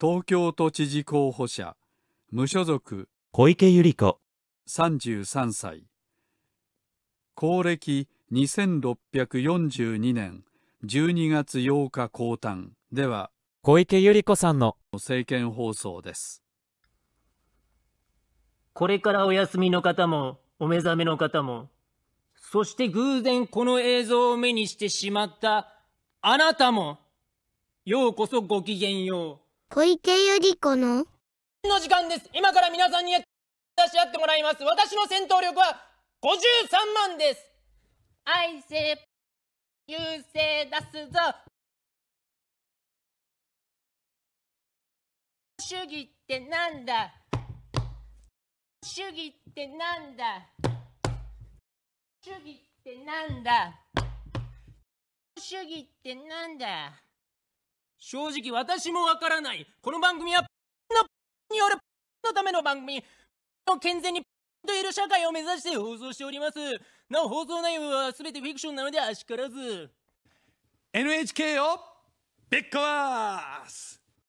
東京都知事候補者無所属小池百合子33歳公暦2642年12月8日降誕では小池百合子さんの政見放送ですこれからお休みの方もお目覚めの方もそして偶然この映像を目にしてしまったあなたもようこそごきげんよう。小池百合子のの時間です今から皆さんに出し合ってもらいます私の戦闘力は53万です愛せ優勢出すぞ主義ってなんだ主義ってなんだ主義ってなんだ主義ってなんだ正直私もわからない。この番組は、の、による、のための番組、の健全に、といる社会を目指して放送しております。なお、放送内容は全てフィクションなのであしからず。NHK を、べっかーす